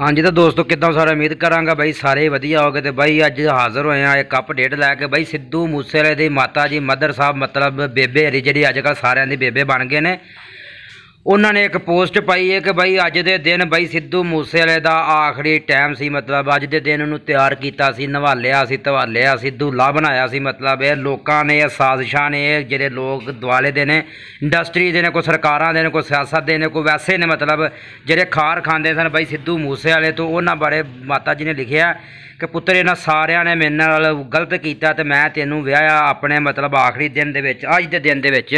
ਹਾਂਜੀ ਤਾਂ ਦੋਸਤੋ ਕਿਦਾਂ ਸਾਰੇ ਉਮੀਦ ਕਰਾਂਗਾ ਬਾਈ ਸਾਰੇ ਵਧੀਆ ਹੋਗੇ ਤੇ ਬਾਈ ਅੱਜ ਹਾਜ਼ਰ ਹੋਏ ਆ ਇੱਕ ਅਪਡੇਟ ਲੈ ਕੇ ਬਾਈ ਸਿੱਧੂ ਮੂਸੇਵਾਲੇ ਦੀ ਮਾਤਾ ਜੀ ਮਦਰ ਸਾਹਿਬ ਮਤਲਬ ਬੇਬੇ ਹਰੀ ਜਿਹੜੀ ਅੱਜ ਕੱਲ ਸਾਰਿਆਂ ਦੀ ਬੇਬੇ ਬਣ ਗਏ ਨੇ ਉਹਨਾਂ ਨੇ ਇੱਕ ਪੋਸਟ ਪਾਈ ਹੈ ਕਿ ਬਾਈ ਅੱਜ ਦੇ ਦਿਨ ਬਾਈ ਸਿੱਧੂ ਮੂਸੇਵਾਲੇ ਦਾ ਆਖਰੀ ਟਾਈਮ ਸੀ ਮਤਲਬ ਅੱਜ ਦੇ ਦਿਨ ਉਹਨੂੰ ਤਿਆਰ ਕੀਤਾ ਸੀ ਨਵਾਲਿਆ ਸੀ ਤਵਾਲਿਆ ਸੀ ਲਾ ਬਣਾਇਆ ਸੀ ਮਤਲਬ ਇਹ ਲੋਕਾਂ ਨੇ ਇਹ ਸਾਜ਼ਿਸ਼ਾਂ ਨੇ ਜਿਹੜੇ ਲੋਕ ਦੁਆਲੇ ਦੇ ਨੇ ਇੰਡਸਟਰੀ ਦੇ ਨੇ ਕੋ ਸਰਕਾਰਾਂ ਦੇ ਨੇ ਕੋ ਸਿਆਸਤ ਦੇ ਨੇ ਕੋ ਵੈਸੇ ਨੇ ਮਤਲਬ ਜਿਹੜੇ ਖਾਰ ਖਾਂਦੇ ਸਨ ਬਾਈ ਸਿੱਧੂ ਮੂਸੇਵਾਲੇ ਤੋਂ ਉਹਨਾਂ ਬਾਰੇ ਮਾਤਾ ਜੀ ਨੇ ਲਿਖਿਆ ਕਿ ਪੁੱਤਰ ਇਹਨਾਂ ਸਾਰਿਆਂ ਨੇ ਮੇਰੇ ਨਾਲ ਗਲਤ ਕੀਤਾ ਤੇ ਮੈਂ ਤੈਨੂੰ ਵਿਆਹਿਆ ਆਪਣੇ ਮਤਲਬ ਆਖਰੀ ਦਿਨ ਦੇ ਵਿੱਚ ਅੱਜ ਦੇ ਦਿਨ ਦੇ ਵਿੱਚ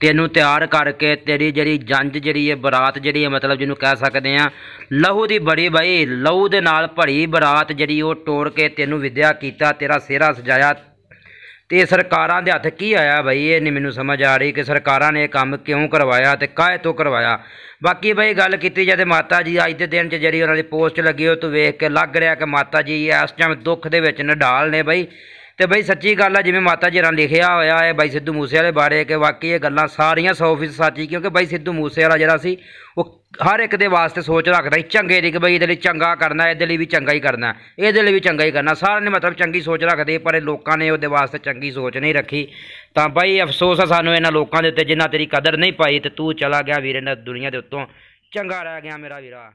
ਤੈਨੂੰ ਤਿਆਰ ਕਰਕੇ ਤੇਰੀ ਜਿਹੜੀ ਜੰਜ ਜਿਹੜੀ ਹੈ ਬਰਾਤ ਜਿਹੜੀ ਹੈ ਮਤਲਬ ਜਿਹਨੂੰ ਕਹਿ ਸਕਦੇ ਆ ਲਹੂ ਦੀ ਬੜੀ ਬਈ ਲਹੂ ਦੇ ਨਾਲ ਭਰੀ ਬਰਾਤ ਜਿਹੜੀ ਉਹ ਟੋੜ ਕੇ ਤੈਨੂੰ ਵਿਦਿਆ ਕੀਤਾ ਤੇਰਾ ਸਿਹਰਾ ਸਜਾਇਆ ਤੇ ਸਰਕਾਰਾਂ ਦੇ ਹੱਥ ਕੀ ਆਇਆ ਬਈ ਇਹ ਨਹੀਂ ਮੈਨੂੰ ਸਮਝ ਆ ਰਹੀ ਕਿ ਸਰਕਾਰਾਂ ਨੇ ਇਹ ਕੰਮ ਕਿਉਂ ਕਰਵਾਇਆ ਤੇ ਕਾਹੇ ਤੋਂ ਕਰਵਾਇਆ ਬਾਕੀ ਬਈ ਗੱਲ ਕੀਤੀ ਤੇ ਮਾਤਾ ਜੀ ਅੱਜ ਦੇ ਦਿਨ 'ਚ ਜਿਹੜੀ ਉਹਨਾਂ ਦੀ ਪੋਸਟ ਲੱਗੀ ਉਹ ਤੂੰ ਵੇਖ ਕੇ ਲੱਗ ਰਿਹਾ ਕਿ ਮਾਤਾ ਜੀ ਇਸ ਟਾਈਮ ਦੁੱਖ ਦੇ ਵਿੱਚ ਨਡਾਲ ਨੇ ਬਈ ਤੇ ਬਈ ਸੱਚੀ ਗੱਲ ਆ ਜਿਵੇਂ ਮਾਤਾ ਜੀ ਰਾਂ ਲਿਖਿਆ ਹੋਇਆ ਹੈ ਬਾਈ ਸਿੱਧੂ ਮੂਸੇ ਵਾਲੇ ਬਾਰੇ ਕਿ ਵਾਕਈ ਇਹ ਗੱਲਾਂ ਸਾਰੀਆਂ 100% ਸੱਚੀ ਕਿਉਂਕਿ ਬਾਈ ਸਿੱਧੂ ਮੂਸੇ ਵਾਲਾ ਜਿਹੜਾ ਸੀ ਉਹ ਹਰ ਇੱਕ ਦੇ ਵਾਸਤੇ ਸੋਚ ਰੱਖਦਾ ਸੀ ਚੰਗੇ ਦੀ ਕਿ ਬਈ ਇਹਦੇ ਲਈ ਚੰਗਾ ਕਰਨਾ ਇਹਦੇ ਲਈ ਵੀ ਚੰਗਾ ਹੀ ਕਰਨਾ ਇਹਦੇ ਲਈ ਵੀ ਚੰਗਾ ਹੀ ਕਰਨਾ ਸਾਰਿਆਂ ਨੇ ਮਤਲਬ ਚੰਗੀ ਸੋਚ ਰੱਖਦੇ ਪਰ ਇਹ ਲੋਕਾਂ ਨੇ ਉਹਦੇ ਵਾਸਤੇ ਚੰਗੀ ਸੋਚ ਨਹੀਂ ਰੱਖੀ ਤਾਂ ਬਾਈ ਅਫਸੋਸ ਆ ਸਾਨੂੰ ਇਹਨਾਂ ਲੋਕਾਂ ਦੇ ਉੱਤੇ ਜਿਨ੍ਹਾਂ ਤੇਰੀ ਕਦਰ ਨਹੀਂ ਪਾਈ ਤੇ ਤੂੰ ਚਲਾ ਗਿਆ ਵੀਰੇ ਨਾ ਦੁਨੀਆ ਦੇ ਉੱਤੋਂ ਚੰਗਾ ਰਹਿ ਗਿਆ ਮੇਰਾ ਵੀਰਾ